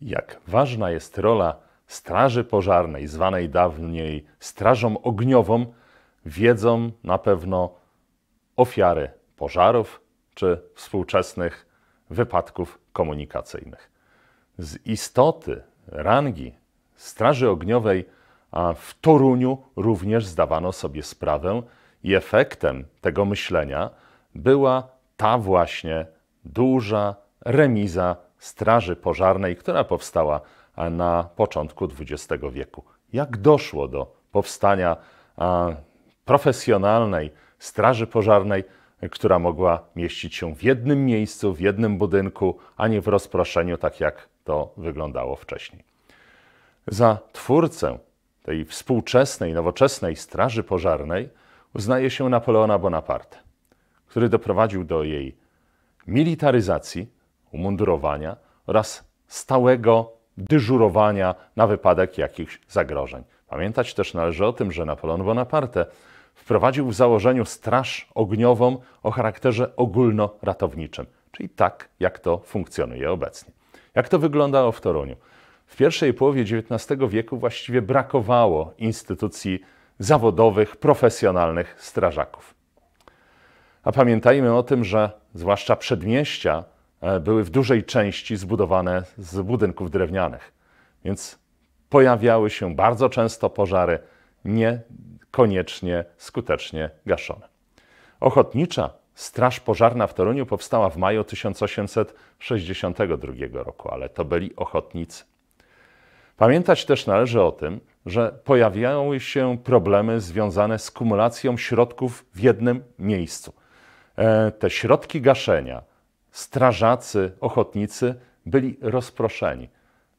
jak ważna jest rola Straży Pożarnej, zwanej dawniej Strażą Ogniową, wiedzą na pewno ofiary pożarów czy współczesnych wypadków komunikacyjnych. Z istoty, rangi Straży Ogniowej w Toruniu również zdawano sobie sprawę i efektem tego myślenia była ta właśnie duża remiza Straży Pożarnej, która powstała na początku XX wieku. Jak doszło do powstania profesjonalnej Straży Pożarnej, która mogła mieścić się w jednym miejscu, w jednym budynku, a nie w rozproszeniu, tak jak to wyglądało wcześniej. Za twórcę tej współczesnej, nowoczesnej Straży Pożarnej uznaje się Napoleona Bonaparte, który doprowadził do jej militaryzacji, umundurowania oraz stałego dyżurowania na wypadek jakichś zagrożeń. Pamiętać też należy o tym, że Napoleon Bonaparte wprowadził w założeniu straż ogniową o charakterze ogólnoratowniczym, czyli tak, jak to funkcjonuje obecnie. Jak to wyglądało w Toruniu? W pierwszej połowie XIX wieku właściwie brakowało instytucji zawodowych, profesjonalnych strażaków. A pamiętajmy o tym, że zwłaszcza przedmieścia E, były w dużej części zbudowane z budynków drewnianych. Więc pojawiały się bardzo często pożary niekoniecznie skutecznie gaszone. Ochotnicza Straż Pożarna w Toruniu powstała w maju 1862 roku, ale to byli ochotnicy. Pamiętać też należy o tym, że pojawiały się problemy związane z kumulacją środków w jednym miejscu. E, te środki gaszenia strażacy, ochotnicy byli rozproszeni,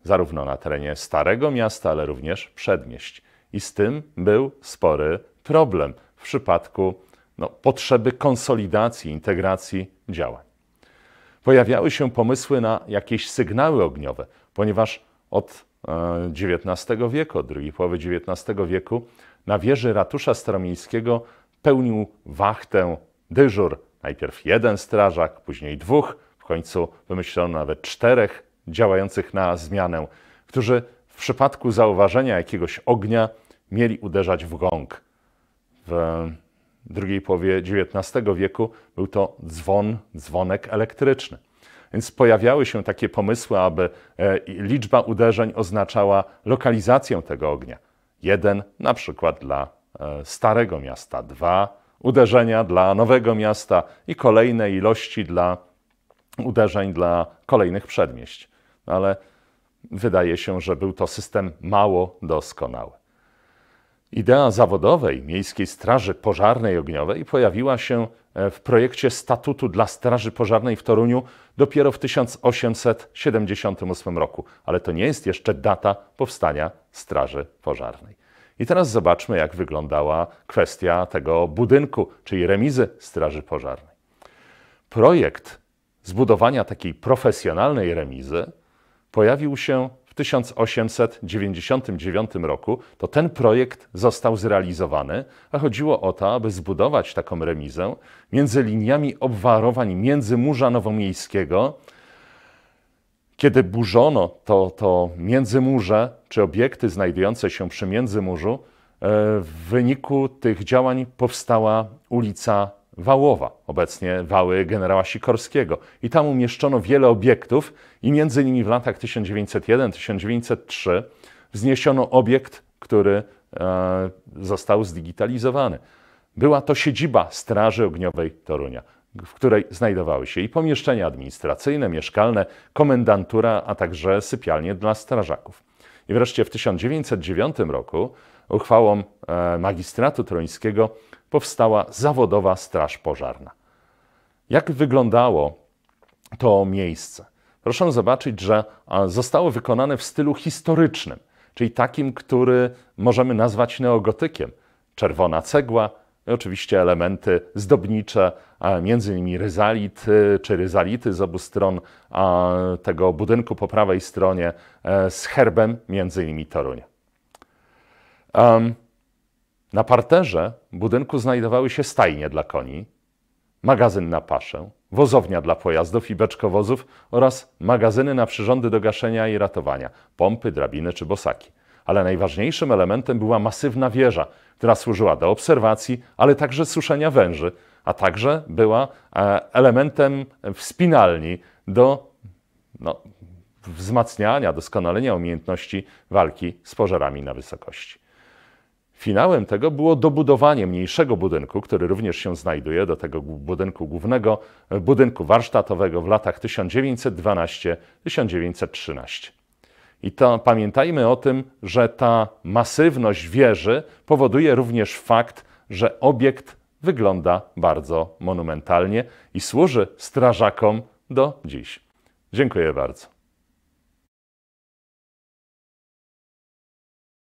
zarówno na terenie Starego Miasta, ale również przedmieść. I z tym był spory problem w przypadku no, potrzeby konsolidacji, integracji działań. Pojawiały się pomysły na jakieś sygnały ogniowe, ponieważ od XIX e, wieku, od drugiej połowy XIX wieku, na wieży ratusza staromiejskiego pełnił wachtę, dyżur Najpierw jeden strażak, później dwóch, w końcu wymyślono nawet czterech działających na zmianę, którzy w przypadku zauważenia jakiegoś ognia mieli uderzać w gong. W drugiej połowie XIX wieku był to dzwon, dzwonek elektryczny. Więc pojawiały się takie pomysły, aby e, liczba uderzeń oznaczała lokalizację tego ognia. Jeden na przykład dla e, Starego Miasta, dwa uderzenia dla Nowego Miasta i kolejne ilości dla uderzeń dla kolejnych przedmieść. No ale wydaje się, że był to system mało doskonały. Idea zawodowej Miejskiej Straży Pożarnej Ogniowej pojawiła się e, w projekcie statutu dla Straży Pożarnej w Toruniu dopiero w 1878 roku, ale to nie jest jeszcze data powstania Straży Pożarnej. I teraz zobaczmy, jak wyglądała kwestia tego budynku, czyli remizy Straży Pożarnej. Projekt zbudowania takiej profesjonalnej remizy pojawił się w 1899 roku. To ten projekt został zrealizowany, a chodziło o to, aby zbudować taką remizę między liniami obwarowań Międzymurza Nowomiejskiego kiedy burzono to, to międzymurze, czy obiekty znajdujące się przy międzymurzu, e, w wyniku tych działań powstała ulica Wałowa, obecnie wały generała Sikorskiego. I tam umieszczono wiele obiektów i między innymi w latach 1901-1903 wzniesiono obiekt, który e, został zdigitalizowany. Była to siedziba Straży Ogniowej Torunia w której znajdowały się i pomieszczenia administracyjne, mieszkalne, komendantura, a także sypialnie dla strażaków. I wreszcie w 1909 roku uchwałą e, magistratu trońskiego powstała zawodowa Straż Pożarna. Jak wyglądało to miejsce? Proszę zobaczyć, że zostało wykonane w stylu historycznym, czyli takim, który możemy nazwać neogotykiem. Czerwona cegła, i oczywiście elementy zdobnicze, między innymi ryzalit y, czy ryzality z obu stron tego budynku po prawej stronie e, z herbem, między innymi Torunia. Na parterze budynku znajdowały się stajnie dla koni, magazyn na paszę, wozownia dla pojazdów i beczkowozów oraz magazyny na przyrządy do gaszenia i ratowania, pompy, drabiny czy bosaki ale najważniejszym elementem była masywna wieża, która służyła do obserwacji, ale także suszenia węży, a także była e, elementem wspinalni do no, wzmacniania, doskonalenia umiejętności walki z pożarami na wysokości. Finałem tego było dobudowanie mniejszego budynku, który również się znajduje do tego budynku głównego, e, budynku warsztatowego w latach 1912-1913. I to pamiętajmy o tym, że ta masywność wieży powoduje również fakt, że obiekt wygląda bardzo monumentalnie i służy strażakom do dziś. Dziękuję bardzo.